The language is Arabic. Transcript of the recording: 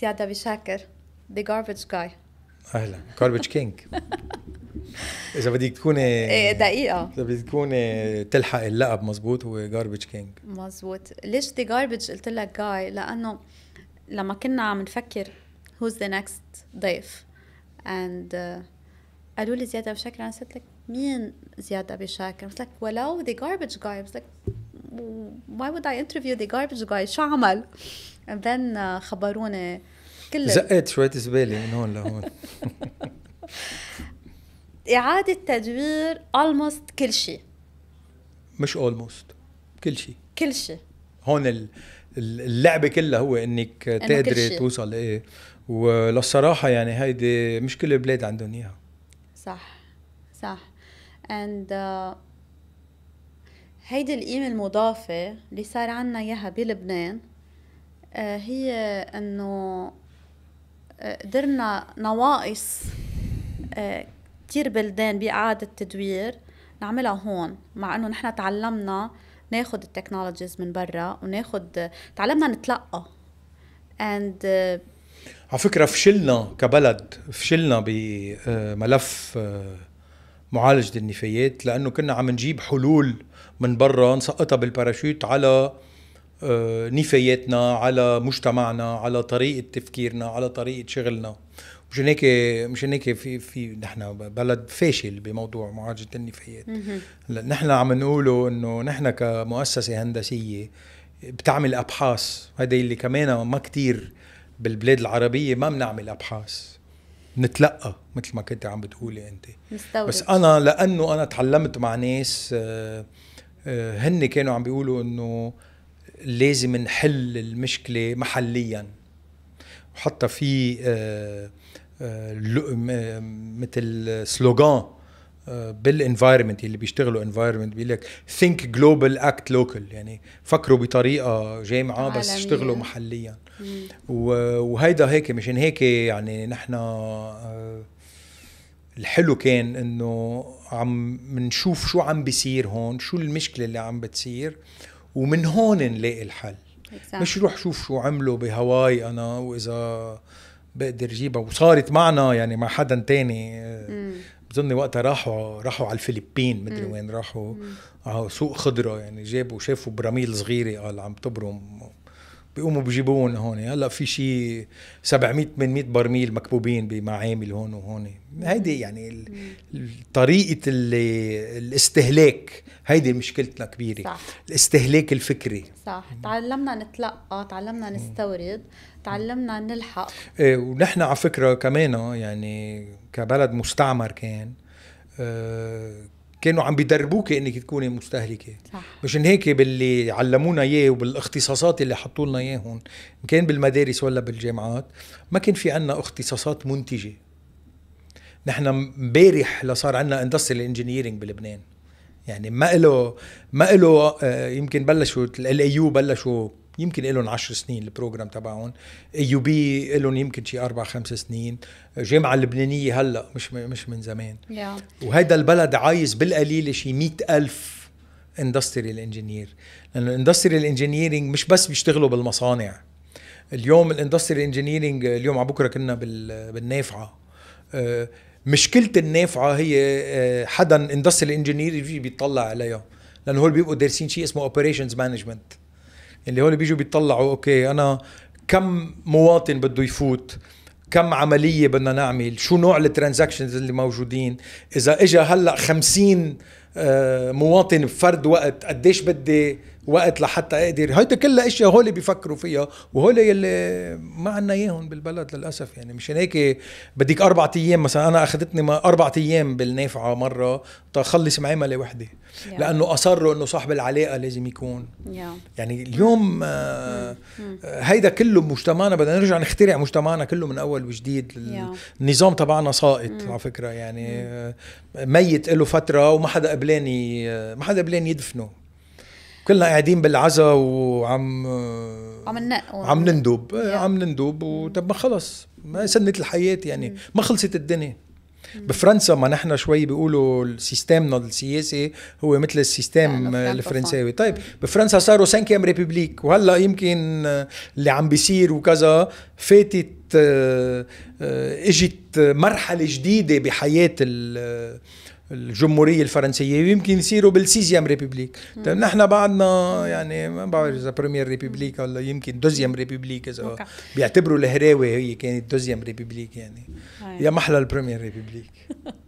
زياد ابي شاكر ذا جاربج جاي اهلا جاربج كينج اذا بدك تكوني إيه دقيقه اذا بدك تكوني تلحق اللقب مزبوط هو جاربج كينج مزبوط ليش ذا جاربج قلت لك جاي لانه لما كنا عم نفكر who's the next ضيف and uh, قالوا لي زياد ابو شاكر انا قلت لك مين زياد أبي شاكر قلت لك ولو the garbage guy قلت لك why would I interview the garbage guy شو عمل and then uh, خبروني كل زقيت شوية زبالة من هون لهون إعادة تدوير almost كل شيء مش almost كل شيء كل شيء هون اللعبة كلها هو انك تقدري توصل ايه وللصراحة يعني هيدي مش كل البلاد عندهم اياها صح صح and uh, هيدي القيمة المضافة اللي صار عنا إياها بلبنان آه، هي إنه آه، قدرنا نواقص آه، كتير بلدان بإعادة تدوير نعملها هون مع إنه نحن تعلمنا ناخد التكنولوجيز من برا وناخد تعلمنا نتلقى and على فكرة فشلنا كبلد فشلنا بملف معالجه النفايات لانه كنا عم نجيب حلول من برا نسقطها بالباراشوت على آه، نفاياتنا على مجتمعنا على طريقه تفكيرنا على طريقه شغلنا مشان هيك مشان هيك في في نحن بلد فاشل بموضوع معالجه النفايات نحن عم نقوله انه نحن كمؤسسه هندسيه بتعمل ابحاث هذا اللي كمان ما كتير بالبلاد العربيه ما بنعمل ابحاث نتلقى مثل ما كنت عم بتقولي انت مستورد. بس انا لانه انا تعلمت مع ناس آه، آه، هن كانوا عم بيقولوا انه لازم نحل المشكله محليا وحتى في آه، مثل سلوغان بالانفايرمنت اللي بيشتغلوا انفايرمنت بيقول لك ثينك جلوبال اكت لوكال يعني فكروا بطريقه جامعه بس اشتغلوا محليا وهيدا هيك مشان هيك يعني نحن آه، الحلو كان انه عم بنشوف شو عم بيصير هون شو المشكله اللي عم بتصير ومن هون نلاقي الحل exactly. مش روح شوف شو عملوا بهواي انا واذا بقدر جيبها وصارت معنا يعني مع حدا تاني mm. بظن وقتها راحوا راحوا على الفلبين مدري وين راحوا على آه، سوق خضره يعني جابوا شافوا براميل صغيره قال آه، عم تبرم بيقوموا بجيبوهم هون هلا في شيء 700 800 برميل مكبوبين بمعامل هون وهون هيدي يعني طريقه الاستهلاك هيدي مشكلتنا كبيره صح. الاستهلاك الفكري صح تعلمنا نتلقى تعلمنا نستورد تعلمنا نلحق ايه ونحن على فكره كمان آه، يعني كبلد مستعمر كان آه، كانوا عم بيدربوك انك تكوني مستهلكه صح مشان هيك باللي علمونا اياه وبالاختصاصات اللي حطوا لنا اياهم ان كان بالمدارس ولا بالجامعات ما كان في عندنا اختصاصات منتجه نحن امبارح لصار عندنا اندستريال انجينيرنج بلبنان يعني ما له ما له آه، يمكن بلشوا الاي يو بلشوا يمكن لهم 10 سنين البروجرام تبعهم يو بي لهم يمكن شي اربع خمس سنين جامعة اللبنانيه هلا مش مش من زمان yeah. وهذا البلد عايز بالقليل شي مئة ألف اندستريال انجينير لانه الاندستريال انجينيرنج مش بس بيشتغلوا بالمصانع اليوم الاندستريال انجينيرنج اليوم على بكره كنا بالنافعه آه، مشكله النافعه هي آه، حدا اندستريال انجينير بيطلع عليها لانه هو بيبقوا دارسين شيء اسمه اوبريشنز مانجمنت اللي هون بيجوا بيطلعوا اوكي انا كم مواطن بده يفوت كم عمليه بدنا نعمل شو نوع الترانزاكشنز اللي موجودين اذا اجى هلا خمسين آه، مواطن بفرد وقت قديش بدي وقت لحتى اقدر هيدي كلها اشياء هول بيفكروا فيها وهول يلي ما عنا اياهم بالبلد للاسف يعني مشان هيك بدك اربع ايام مثلا انا اخذتني اربع ايام بالنافعه مره تخلص معامله وحده yeah. لانه اصروا انه صاحب العلاقه لازم يكون yeah. يعني اليوم آه, mm-hmm. آه، هيدا كله بمجتمعنا بدنا نرجع نخترع مجتمعنا كله من اول وجديد yeah. النظام تبعنا ساقط mm. على فكره يعني mm. آه، ميت له فتره وما حدا قبلاني آه، ما حدا قبلان يدفنه كلنا قاعدين بالعزا وعم عم ننقوا عم نندوب يعني. عم نندوب وطب ما خلص ما سنة الحياة يعني mm. ما خلصت الدنيا mm. بفرنسا ما نحن شوي بيقولوا سيستمنا السياسي هو مثل السيستم الفرنساوي طيب بفرنسا صاروا سانكيام ريبوبليك وهلا يمكن اللي عم بيصير وكذا فاتت آه، آه، اجت مرحله جديده بحياه الجمهوريه الفرنسيه ويمكن يصيروا بالسيزيام ريبوبليك طيب، نحن بعدنا يعني ما بعرف اذا بريمير ريبوبليك ولا يمكن دوزيام ريبوبليك اذا بيعتبروا الهراوي هي كانت دوزيام ريبوبليك يعني أيوة. يا محلى البريمير ريبوبليك